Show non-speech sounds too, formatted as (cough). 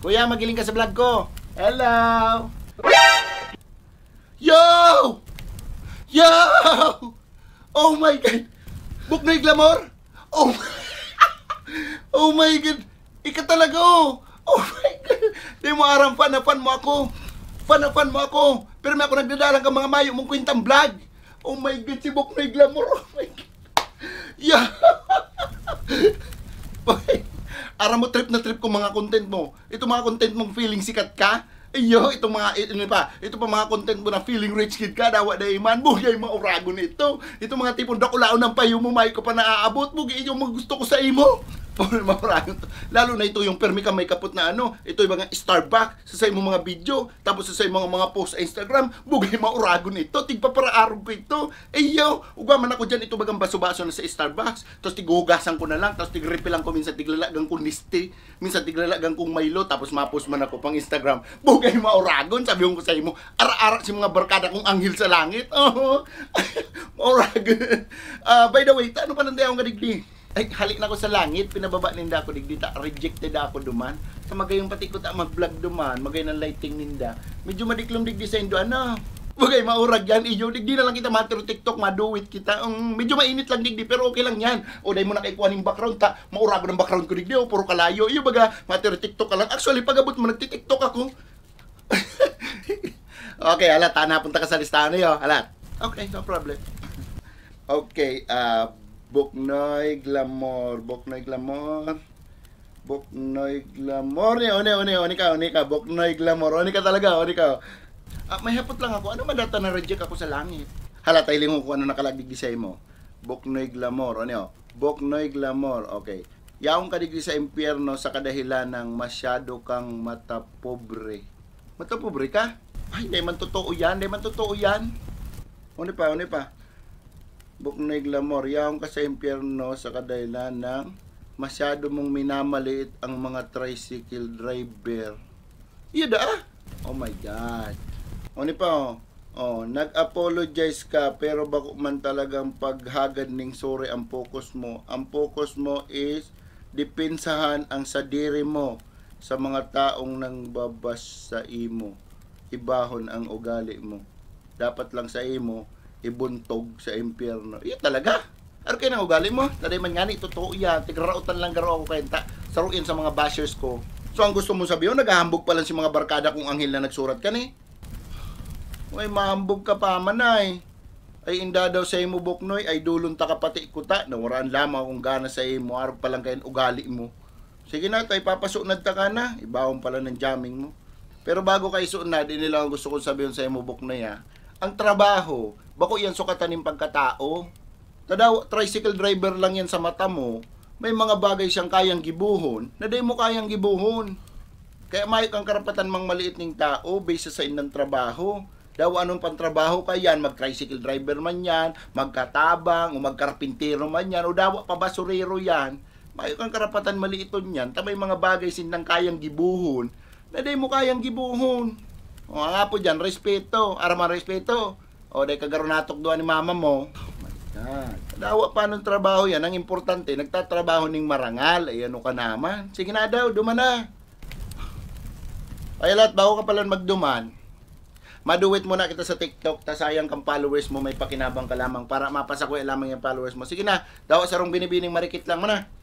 Kuya, magiling ka sa vlog ko. Hello! Yo! Yo! Oh my God! Book na yung glamour? Oh my... (laughs) oh my God! Ika talaga oh! Oh my God! Di mo aram, fan na fan mo ako! Fan na fan mo ako! Pero may ako nagdadalang ka mga mayo mong kwintang vlog! Oh my God! Si Book na yung glamour! Oh my God! Yeah! Aram mo, trip na trip ko mga content mo. Ito mga content mong feeling sikat ka, Iyo, itong mga, ano pa, ito pa mga content mo na feeling rich kid ka, dawa na iman, bugay mga urago nito. Ito mga tipong dakulaon ng payo mo, may ko pa naaabot, mo, yung mga gusto ko sa imo. (laughs) maraming, lalo na ito yung permi ka may kapot na ano, ito yung mga Starbucks sa sa mga video, tapos sa mga mga post sa Instagram, bugay mauragon ito, tigpaparaarog ko ito, eh yo, ugwaman ako dyan, ito bagang baso-baso na sa Starbucks, tapos tigugasan ko na lang, tapos tigrepilan ko, minsan tiglalagang kong niste, minsan tiglalagang kong Milo, tapos mapos man ako pang Instagram, bugay mauragon, sabi ko sa imo, ara-ara si mga barkada kong anghel sa langit, (laughs) oh, mauragon. Oh. (laughs) Uh, ah, by the way, ano pa lang nandiyan ang gadigli? ay halik na ako sa langit pinababa ninda ako digdita rejected ako duman sa magayong pati ko ta mag vlog duman magay ng lighting ninda medyo madiklom digdi sa indo ano Bagay, maurag yan, iyo. Digdi na lang kita, matero TikTok, maduwit kita. Um, medyo mainit lang, digdi, pero okay lang yan. O, dahil mo na kaikuha ng background, ta, maurago ng background ko, digdi, o, puro kalayo. Iyo, baga, matero TikTok ka lang. Actually, pagabot mo, nagtitiktok ako. (laughs) okay, alat, ha, napunta ka sa listahan niyo, alat. Okay, no problem. (laughs) okay, uh, Buknoy Glamour. Buknoy Glamour. Buknoy Glamour. Oni, oni, oni ka, oni ka. Buknoy Glamour. Oni ka talaga, oni ka. Ah, may hapot lang ako. Ano madata na reject ako sa langit? Hala, tayo ko ano nakalagdig sa mo. Buknoy Glamour. Oni, oh. Buknoy Glamour. Okay. Yaong kadigri sa impyerno sa kadahilan ng masyado kang pobre. matapobre. pobre ka? Ay, hindi man totoo yan. Hindi man totoo yan. Oni pa, oni pa. Buknig Lamor, yaong ka sa impyerno sa kadaylan ng masyado mong minamaliit ang mga tricycle driver. Iya ah! da Oh my God. O ni pa oh. Oh, nag-apologize ka pero bako man talagang paghagad ning sorry ang focus mo. Ang focus mo is dipinsahan ang sadiri mo sa mga taong nang babas sa imo. Ibahon ang ugali mo. Dapat lang sa imo ibuntog sa impyerno. Iyo talaga. Ano kayo nang ugali mo? Taday man ngani, totoo yan. Tigrautan lang garo ako kayenta. Saruin sa mga bashers ko. So ang gusto mo sabihin, oh, naghahambog pa lang si mga barkada kung anghel na nagsurat ka ni. Uy, mahambog ka pa manay. Ay inda daw sa imo buknoy, ay dulon ta kapati kuta. Nawaraan lamang kung gana sa imo. Arap pa lang kayo ugali mo. Sige na, tayo papasunod ta ka na. Ibawon pala ng jamming mo. Pero bago kayo sunod, inilang gusto kong sabihin sa imo buknoy ha ang trabaho, bako yan sukatan ng pagkatao. Tadaw, tricycle driver lang yan sa mata mo, may mga bagay siyang kayang gibuhon, na di mo kayang gibuhon. Kaya may kang karapatan mang maliit ning tao base sa inang trabaho. Daw anong pantrabaho ka yan, mag-tricycle driver man yan, magkatabang, o magkarpintero man yan, o daw pabasurero yan. May kang karapatan maliiton yan, tamay mga bagay sinang kayang gibuhon, na di mo kayang gibuhon. O nga po dyan, respeto. Araman respeto. O dahil kagarunatok doon ni mama mo. Oh my God. Dawa pa ng trabaho yan. Ang importante, nagtatrabaho ning marangal. Ay eh, ano ka naman. Sige na daw, duma na. Ay lahat, bago ka pala magduman, maduwit muna kita sa TikTok, ta sayang kang followers mo, may pakinabang ka lamang para mapasa ko lamang yung followers mo. Sige na, daw sarong binibining marikit lang Muna.